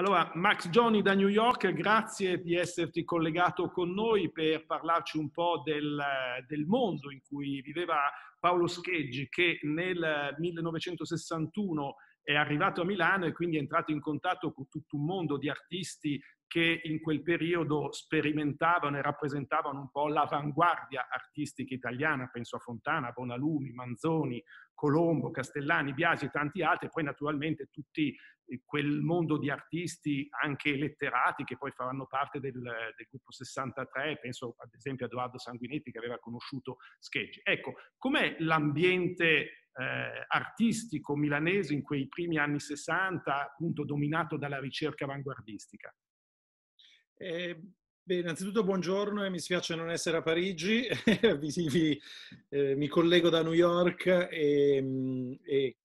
Allora, Max Johnny da New York, grazie di esserti collegato con noi per parlarci un po' del, del mondo in cui viveva Paolo Scheggi, che nel 1961 è arrivato a Milano e quindi è entrato in contatto con tutto un mondo di artisti che in quel periodo sperimentavano e rappresentavano un po' l'avanguardia artistica italiana, penso a Fontana, Bonalumi, Manzoni, Colombo, Castellani, Biasi e tanti altri, poi naturalmente tutti eh, quel mondo di artisti anche letterati che poi faranno parte del, del gruppo 63, penso ad esempio a Edoardo Sanguinetti che aveva conosciuto Scheggi. Ecco, com'è l'ambiente eh, artistico milanese in quei primi anni 60, appunto dominato dalla ricerca avanguardistica? Eh, beh, innanzitutto buongiorno e mi spiace non essere a Parigi, vi, vi, eh, mi collego da New York e, e,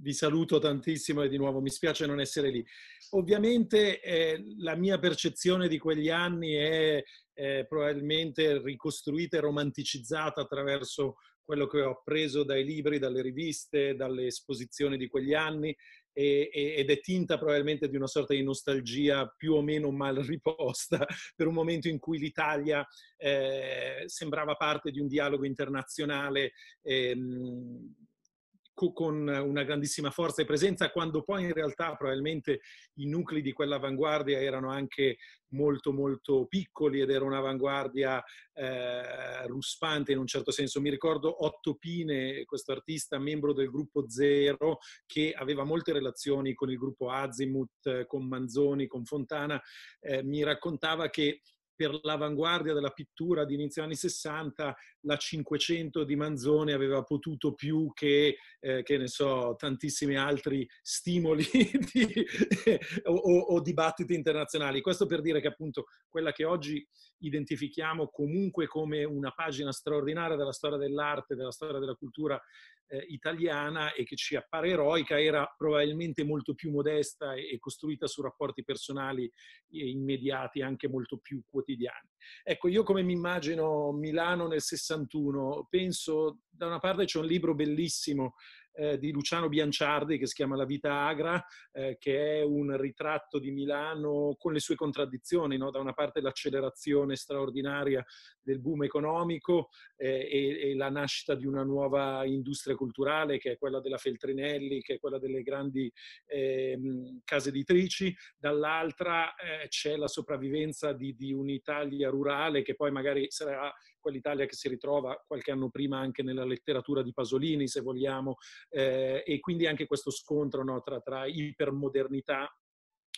vi saluto tantissimo e di nuovo mi spiace non essere lì. Ovviamente eh, la mia percezione di quegli anni è eh, probabilmente ricostruita e romanticizzata attraverso quello che ho appreso dai libri, dalle riviste, dalle esposizioni di quegli anni, e, e, ed è tinta probabilmente di una sorta di nostalgia più o meno mal riposta per un momento in cui l'Italia eh, sembrava parte di un dialogo internazionale. Ehm, con una grandissima forza e presenza, quando poi in realtà probabilmente i nuclei di quell'avanguardia erano anche molto molto piccoli ed era un'avanguardia eh, ruspante in un certo senso. Mi ricordo Otto Pine, questo artista membro del gruppo Zero, che aveva molte relazioni con il gruppo Azimuth, eh, con Manzoni, con Fontana, eh, mi raccontava che per l'avanguardia della pittura di inizio anni 60 la 500 di Manzoni aveva potuto più che, eh, che ne so, tantissimi altri stimoli di, o, o dibattiti internazionali. Questo per dire che appunto quella che oggi identifichiamo comunque come una pagina straordinaria della storia dell'arte, della storia della cultura eh, italiana e che ci appare eroica era probabilmente molto più modesta e, e costruita su rapporti personali immediati, anche molto più quotidiani. Ecco, io come mi immagino Milano nel 61, penso, da una parte c'è un libro bellissimo eh, di Luciano Bianciardi che si chiama La vita agra, eh, che è un ritratto di Milano con le sue contraddizioni, no? da una parte l'accelerazione straordinaria del boom economico eh, e, e, la nascita di una nuova industria culturale che è quella della Feltrinelli, che è quella delle grandi ehm, case editrici, dall'altra eh, c'è la sopravvivenza di, di un'Italia rurale che poi magari sarà quell'Italia che si ritrova qualche anno prima anche nella letteratura di Pasolini, se vogliamo, eh, e quindi anche questo scontro no, tra, tra ipermodernità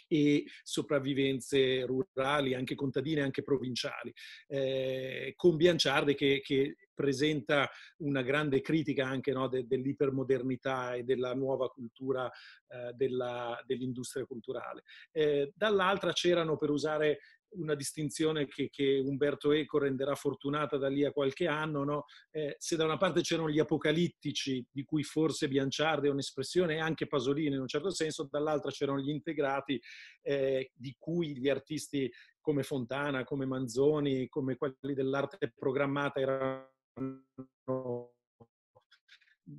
e sopravvivenze rurali, anche contadine, anche provinciali, eh, con Bianciardi che, che, presenta una grande critica anche no, de, dell'ipermodernità e della nuova cultura eh, della, dell'industria culturale. Eh, dall'altra c'erano, per usare una distinzione che, che, Umberto Eco renderà fortunata da lì a qualche anno, no? eh, se da una parte c'erano gli apocalittici, di cui forse Bianciardi è un'espressione, e anche Pasolini in un certo senso, dall'altra c'erano gli integrati, eh, di cui gli artisti come Fontana, come Manzoni, come quelli dell'arte programmata erano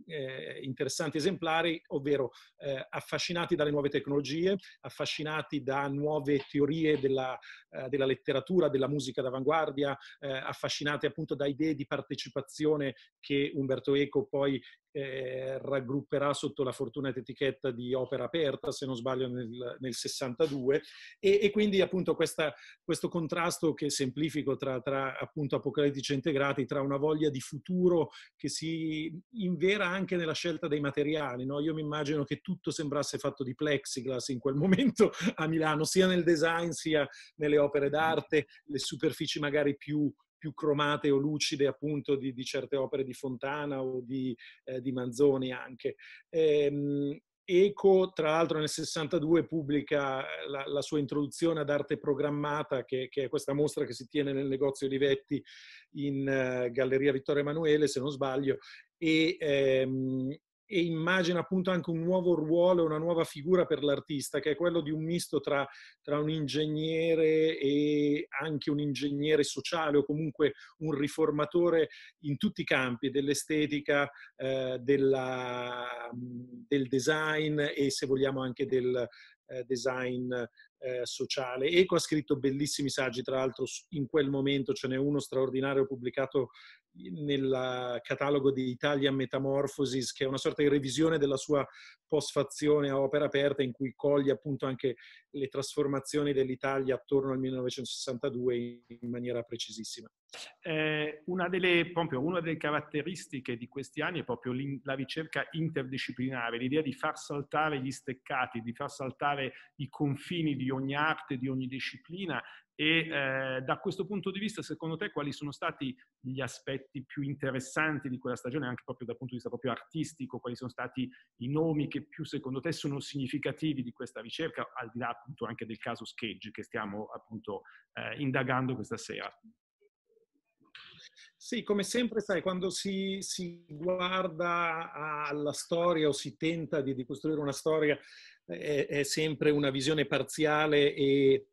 eh, interessanti esemplari, ovvero eh, affascinati dalle nuove tecnologie, affascinati da nuove teorie della, eh, della letteratura, della musica d'avanguardia, eh, affascinati appunto da idee di partecipazione che Umberto Eco poi eh, raggrupperà sotto la fortunata etichetta di opera aperta, se non sbaglio nel, nel 62, e, e, quindi appunto questa, questo contrasto che semplifico tra, tra appunto apocalittici integrati, tra una voglia di futuro che si invera anche nella scelta dei materiali. No? Io mi immagino che tutto sembrasse fatto di plexiglass in quel momento a Milano, sia nel design sia nelle opere d'arte, le superfici magari più più cromate o lucide appunto di, di certe opere di Fontana o di, eh, di Manzoni anche. Ehm, Eco, tra l'altro, nel 62 pubblica eh, la, la sua introduzione ad arte programmata, che, che, è questa mostra che si tiene nel negozio Olivetti in uh, Galleria Vittorio Emanuele, se non sbaglio, e, ehm, e immagina appunto anche un nuovo ruolo, una nuova figura per l'artista, che è quello di un misto tra, tra un ingegnere e anche un ingegnere sociale o comunque un riformatore in tutti i campi dell'estetica, eh, della, del design e se vogliamo anche del eh, design eh, sociale. Eco ha scritto bellissimi saggi, tra l'altro in quel momento ce n'è uno straordinario pubblicato nel catalogo di Italian Metamorphosis, che è una sorta di revisione della sua postfazione a opera aperta, in cui coglie appunto anche le trasformazioni dell'Italia attorno al 1962 in maniera precisissima. Eh, una, delle, proprio, una, delle, caratteristiche di questi anni è proprio la ricerca interdisciplinare, l'idea di far saltare gli steccati, di far saltare i confini di ogni arte, di ogni disciplina e eh, da questo punto di vista, secondo te, quali sono stati gli aspetti più interessanti di quella stagione, anche proprio dal punto di vista proprio artistico? Quali sono stati i nomi che più, secondo te, sono significativi di questa ricerca, al di là appunto anche del caso Schegge che stiamo appunto eh, indagando questa sera? Sì, come sempre, sai, quando si, si, guarda alla storia o si tenta di, di costruire una storia, eh, è, è, sempre una visione parziale e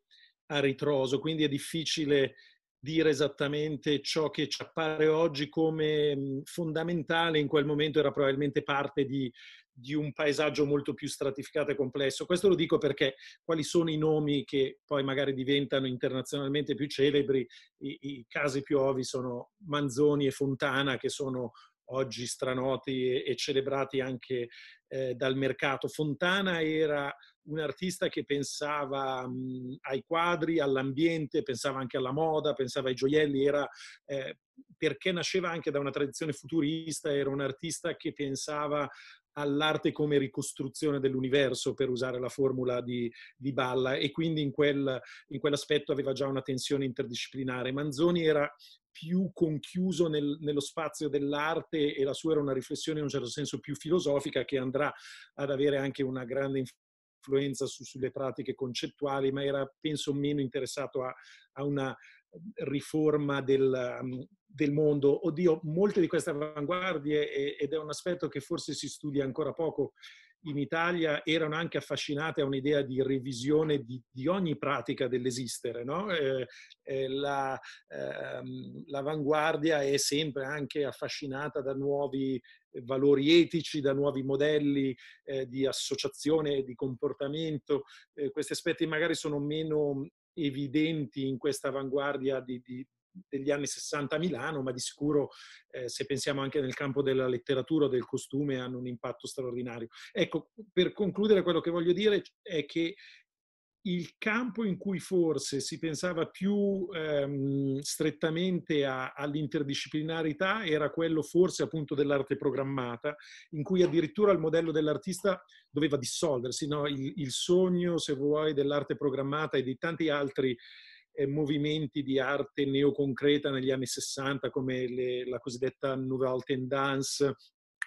a ritroso, quindi è difficile dire esattamente ciò che ci appare oggi come fondamentale in quel momento era probabilmente parte di, di, un paesaggio molto più stratificato e complesso. Questo lo dico perché quali sono i nomi che poi magari diventano internazionalmente più celebri, i, i casi più ovvi sono Manzoni e Fontana che sono oggi stranoti e, e celebrati anche eh, dal mercato. Fontana era un artista che pensava mh, mhmm, ai quadri, all'ambiente, pensava anche alla moda, pensava ai gioielli, era, eh, perché nasceva anche da una tradizione futurista, era un artista che pensava all'arte come ricostruzione dell'universo, per usare la formula di, di Balla, e quindi in, quel, in, quell'aspetto aveva già una tensione interdisciplinare. Manzoni era più conchiuso nel, nello spazio dell'arte e la sua era una riflessione in un certo senso più filosofica che andrà ad avere anche una grande influenza influenza su, sulle pratiche concettuali, ma era, penso, meno interessato a, a una mhmm, riforma del, mhmm, del, mondo. Oddio, molte di queste avanguardie, ed è un aspetto che forse si studia ancora poco, in Italia erano anche affascinate a un'idea di revisione di, di ogni pratica dell'esistere. No? Eh, eh, la, ehm, l'avanguardia è sempre anche affascinata da nuovi eh, valori etici, da nuovi modelli eh, di associazione, di comportamento. Eh, questi aspetti magari sono meno evidenti in questa avanguardia di, di, degli anni 60 a Milano, ma di sicuro eh, se pensiamo anche nel campo della letteratura o del costume hanno un impatto straordinario. Ecco, per concludere quello che voglio dire è che il campo in cui forse si pensava più ehm, strettamente a, all'interdisciplinarità era quello forse appunto dell'arte programmata, in cui addirittura il modello dell'artista doveva dissolversi, no? il, il, sogno, se vuoi, dell'arte programmata e di tanti altri eh, movimenti di arte neoconcreta negli anni 60 come le, la cosiddetta Nouvelle Tendance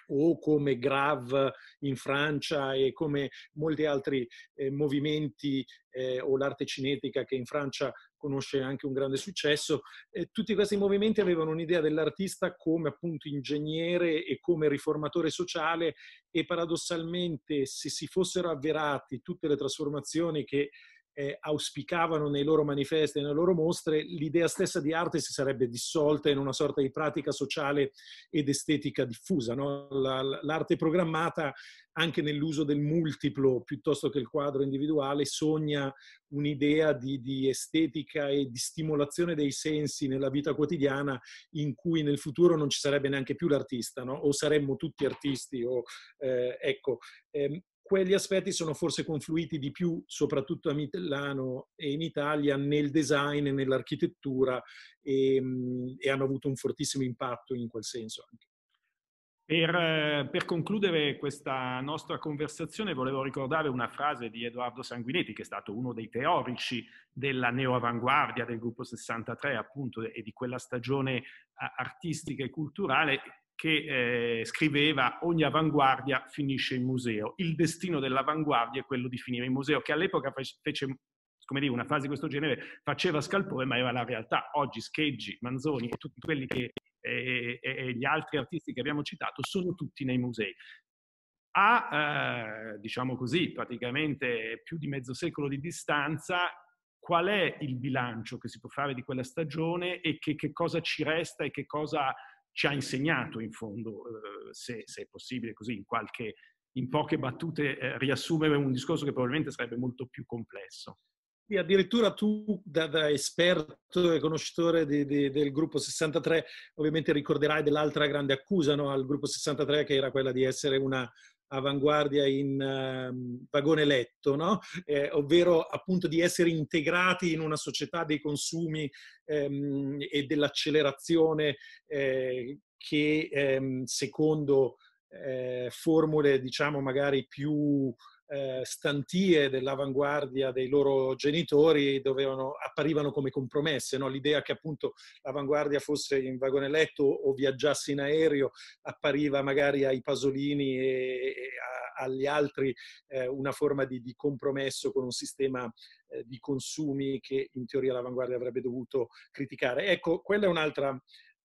o come Grave in Francia e come molti altri eh, movimenti eh, o l'arte cinetica che in Francia conosce anche un grande successo, eh, tutti questi movimenti avevano un'idea dell'artista come appunto ingegnere e come riformatore sociale e paradossalmente se si fossero avverati tutte le trasformazioni che eh, auspicavano nei loro manifesti e nelle loro mostre, l'idea stessa di arte si sarebbe dissolta in una sorta di pratica sociale ed estetica diffusa. No? l'arte programmata, anche nell'uso del multiplo piuttosto che il quadro individuale, sogna un'idea di, di estetica e di stimolazione dei sensi nella vita quotidiana in cui nel futuro non ci sarebbe neanche più l'artista, no? o saremmo tutti artisti. O, eh, ecco, ehm, quegli aspetti sono forse confluiti di più, soprattutto a Milano e in Italia, nel design e nell'architettura e, ehm, e, hanno avuto un fortissimo impatto in quel senso anche. Per, eh, per, concludere questa nostra conversazione volevo ricordare una frase di Edoardo Sanguinetti, che è stato uno dei teorici della neoavanguardia del gruppo 63, appunto, e di quella stagione artistica e culturale, che eh, scriveva ogni avanguardia finisce in museo. Il destino dell'avanguardia è quello di finire in museo, che all'epoca fece, come dire, una frase di questo genere faceva scalpore, ma era la realtà. Oggi Scheggi, Manzoni e tutti quelli che e, e, gli altri artisti che abbiamo citato sono tutti nei musei. A, eh, diciamo così, praticamente più di mezzo secolo di distanza, qual è il bilancio che si può fare di quella stagione e che, che cosa ci resta e che cosa ci ha insegnato in fondo, eh, se, se è possibile così, in, qualche, in poche battute eh, riassumere un discorso che probabilmente sarebbe molto più complesso. Sì, addirittura tu, da, da esperto e conoscitore di, di, del gruppo 63, ovviamente ricorderai dell'altra grande accusa no, al gruppo 63, che era quella di essere una avanguardia in um, vagone letto, no? eh, ovvero appunto di essere integrati in una società dei consumi ehm, e dell'accelerazione eh, che ehm, secondo eh, formule diciamo magari più eh, stantie dell'avanguardia dei loro genitori dovevano, apparivano come compromesse. No? L'idea che appunto l'avanguardia fosse in vagone letto o viaggiasse in aereo appariva magari ai Pasolini e, e a, agli altri eh, una forma di, di, compromesso con un sistema eh, di consumi che in teoria l'avanguardia avrebbe dovuto criticare. Ecco, quella è un'altra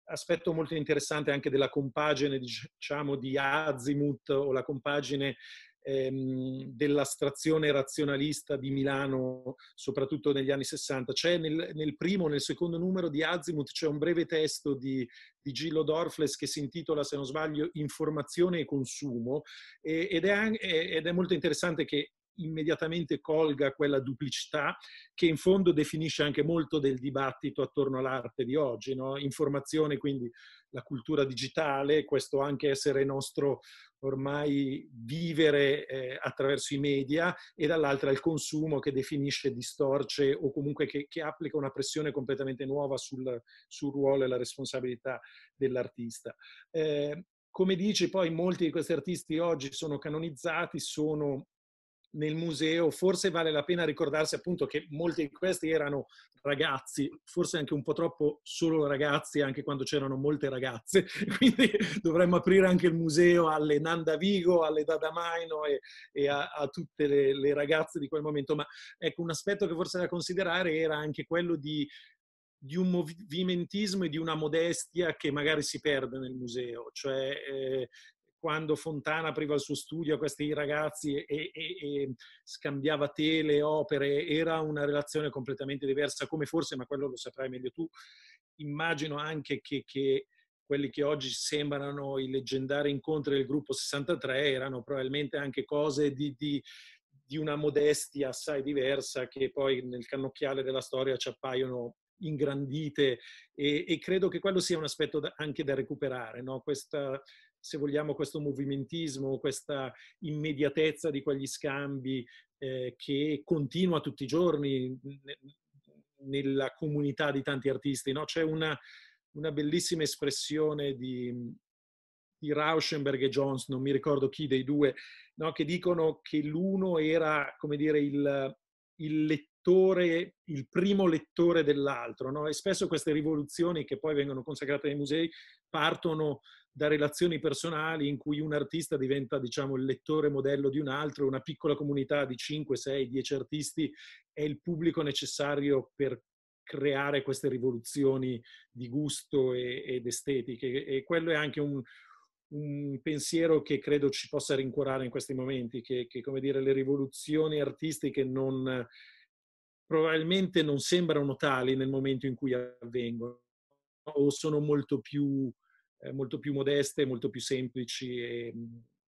aspetto molto interessante anche della compagine diciamo, di Azimuth o la compagine ehm, dell'astrazione razionalista di Milano, soprattutto negli anni 60. C'è nel, nel primo e nel secondo numero di Azimuth c'è un breve testo di, di, Gillo Dorfles che si intitola, se non sbaglio, Informazione e consumo, e, ed, è, ed è molto interessante che immediatamente colga quella duplicità che in fondo definisce anche molto del dibattito attorno all'arte di oggi, no? informazione quindi la cultura digitale, questo anche essere nostro ormai vivere eh, attraverso i media e dall'altra il consumo che definisce, distorce o comunque che, che applica una pressione completamente nuova sul, sul ruolo e la responsabilità dell'artista. Eh, come dici, poi molti di questi artisti oggi sono canonizzati, sono nel museo, forse vale la pena ricordarsi appunto che molti di questi erano ragazzi, forse anche un po' troppo solo ragazzi, anche quando c'erano molte ragazze, quindi dovremmo aprire anche il museo alle Nanda Vigo, alle Dadamaino e, e a, a, tutte le, le ragazze di quel momento, ma ecco un aspetto che forse da considerare era anche quello di di un movimentismo e di una modestia che magari si perde nel museo, cioè eh, quando Fontana apriva il suo studio a questi ragazzi e, e, e, scambiava tele, opere, era una relazione completamente diversa, come forse, ma quello lo saprai meglio tu, immagino anche che, che quelli che oggi sembrano i leggendari incontri del gruppo 63 erano probabilmente anche cose di, di, di una modestia assai diversa che poi nel cannocchiale della storia ci appaiono ingrandite e, e, credo che quello sia un aspetto da, anche da recuperare, no? questa se vogliamo, questo movimentismo, questa immediatezza di quegli scambi eh, che continua tutti i giorni nella comunità di tanti artisti. No? C'è una, una, bellissima espressione di, di, Rauschenberg e Jones, non mi ricordo chi dei due, no? che dicono che l'uno era, come dire, il, il lettore, il primo lettore dell'altro. No? E spesso queste rivoluzioni che poi vengono consacrate ai musei partono da relazioni personali in cui un artista diventa diciamo, il lettore modello di un altro, una piccola comunità di 5, 6, 10 artisti è il pubblico necessario per creare queste rivoluzioni di gusto e, ed estetiche e quello è anche un, un, pensiero che credo ci possa rincuorare in questi momenti, che, che come dire le rivoluzioni artistiche non, probabilmente non sembrano tali nel momento in cui avvengono o sono molto più eh, molto più modeste, molto più semplici e,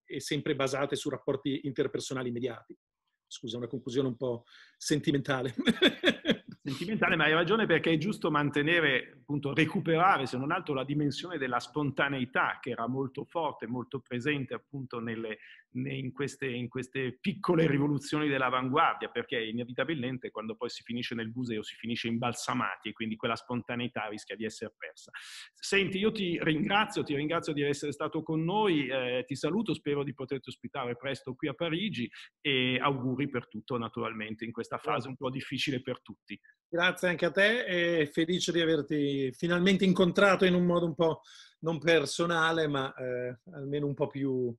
e sempre basate su rapporti interpersonali immediati. Scusa, una conclusione un po' sentimentale. sentimentale, ma hai ragione perché è giusto mantenere, appunto, recuperare se non altro la dimensione della spontaneità che era molto forte, molto presente appunto nelle, in, queste, in queste piccole rivoluzioni dell'avanguardia, perché inevitabilmente quando poi si finisce nel museo si finisce imbalsamati e quindi quella spontaneità rischia di essere persa. Senti, io ti ringrazio, ti ringrazio di essere stato con noi, eh, ti saluto, spero di poterti ospitare presto qui a Parigi e auguri per tutto naturalmente in questa fase un po' difficile per tutti. Grazie anche a te e felice di averti finalmente incontrato in un modo un po' non personale, ma eh, almeno un po' più,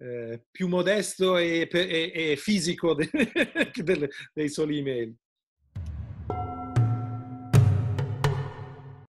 eh, più modesto e, e, e fisico de, dei soli email.